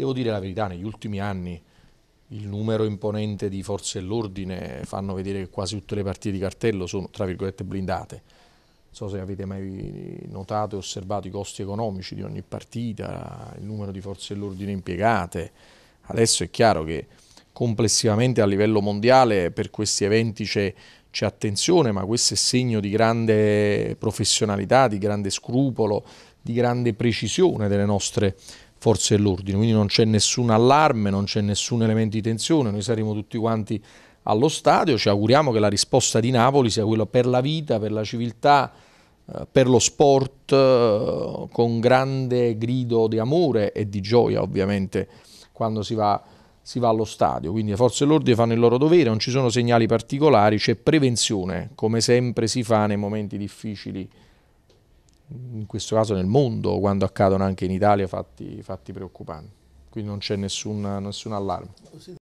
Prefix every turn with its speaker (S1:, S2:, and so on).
S1: Devo dire la verità, negli ultimi anni il numero imponente di forze dell'ordine fanno vedere che quasi tutte le partite di cartello sono, tra virgolette, blindate. Non so se avete mai notato e osservato i costi economici di ogni partita, il numero di forze dell'ordine impiegate. Adesso è chiaro che complessivamente a livello mondiale per questi eventi c'è, attenzione, ma questo è segno di grande professionalità, di grande scrupolo, di grande precisione delle nostre forze dell'ordine, quindi non c'è nessun allarme, non c'è nessun elemento di tensione, noi saremo tutti quanti allo stadio, ci auguriamo che la risposta di Napoli sia quella per la vita, per la civiltà, eh, per lo sport, eh, con grande grido di amore e di gioia ovviamente quando si va, si va allo stadio, quindi le forze dell'ordine fanno il loro dovere, non ci sono segnali particolari, c'è prevenzione come sempre si fa nei momenti difficili in questo caso nel mondo, quando accadono anche in Italia fatti, fatti preoccupanti. Quindi non c'è nessun, nessun allarme.